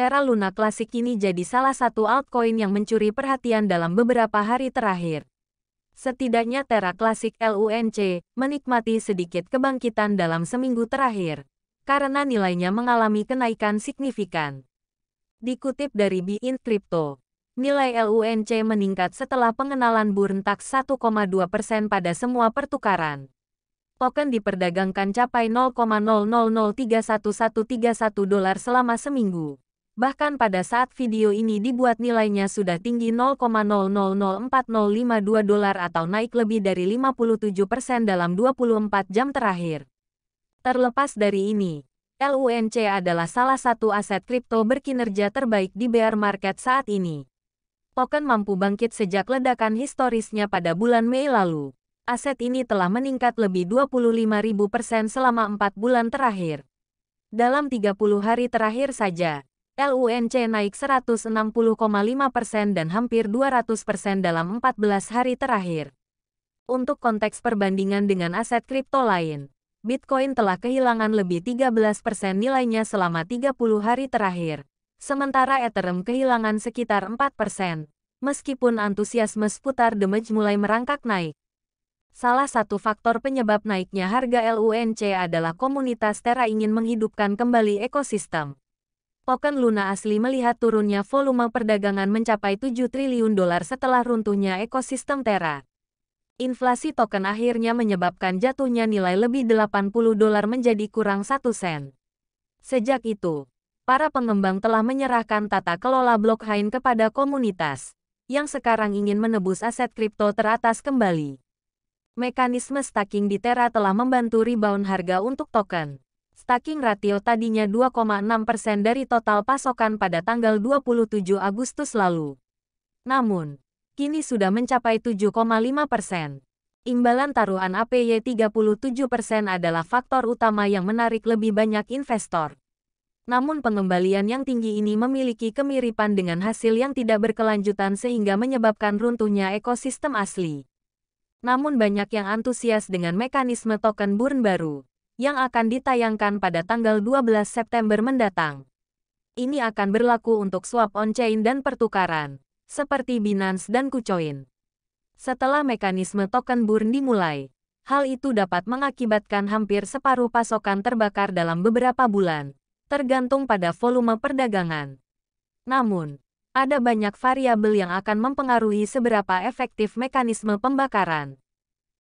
Terra Luna klasik ini jadi salah satu altcoin yang mencuri perhatian dalam beberapa hari terakhir. Setidaknya Terra klasik LUNC menikmati sedikit kebangkitan dalam seminggu terakhir karena nilainya mengalami kenaikan signifikan. Dikutip dari Bein Crypto, nilai LUNC meningkat setelah pengenalan tax 1,2% persen pada semua pertukaran. Token diperdagangkan capai 0,00031131 dolar selama seminggu. Bahkan pada saat video ini dibuat nilainya sudah tinggi 0,0004052 dolar atau naik lebih dari 57% dalam 24 jam terakhir. Terlepas dari ini, LUNC adalah salah satu aset kripto berkinerja terbaik di bear market saat ini. Token mampu bangkit sejak ledakan historisnya pada bulan Mei lalu. Aset ini telah meningkat lebih 25.000% selama 4 bulan terakhir. Dalam 30 hari terakhir saja, LUNC naik 160,5 persen dan hampir 200 persen dalam 14 hari terakhir. Untuk konteks perbandingan dengan aset kripto lain, Bitcoin telah kehilangan lebih 13 persen nilainya selama 30 hari terakhir, sementara Ethereum kehilangan sekitar 4 persen. Meskipun antusiasme seputar damage mulai merangkak naik, Salah satu faktor penyebab naiknya harga LUNC adalah komunitas Terra ingin menghidupkan kembali ekosistem. Token Luna asli melihat turunnya volume perdagangan mencapai 7 triliun dolar setelah runtuhnya ekosistem Terra. Inflasi token akhirnya menyebabkan jatuhnya nilai lebih 80 dolar menjadi kurang 1 sen. Sejak itu, para pengembang telah menyerahkan tata kelola blockchain kepada komunitas yang sekarang ingin menebus aset kripto teratas kembali. Mekanisme staking di Terra telah membantu rebound harga untuk token. Staking ratio tadinya 2,6% persen dari total pasokan pada tanggal 27 Agustus lalu. Namun, kini sudah mencapai 7,5%. persen. Imbalan taruhan APY 37% persen adalah faktor utama yang menarik lebih banyak investor. Namun pengembalian yang tinggi ini memiliki kemiripan dengan hasil yang tidak berkelanjutan sehingga menyebabkan runtuhnya ekosistem asli. Namun banyak yang antusias dengan mekanisme token burn baru yang akan ditayangkan pada tanggal 12 September mendatang. Ini akan berlaku untuk swap on-chain dan pertukaran, seperti Binance dan KuCoin. Setelah mekanisme token burn dimulai, hal itu dapat mengakibatkan hampir separuh pasokan terbakar dalam beberapa bulan, tergantung pada volume perdagangan. Namun, ada banyak variabel yang akan mempengaruhi seberapa efektif mekanisme pembakaran.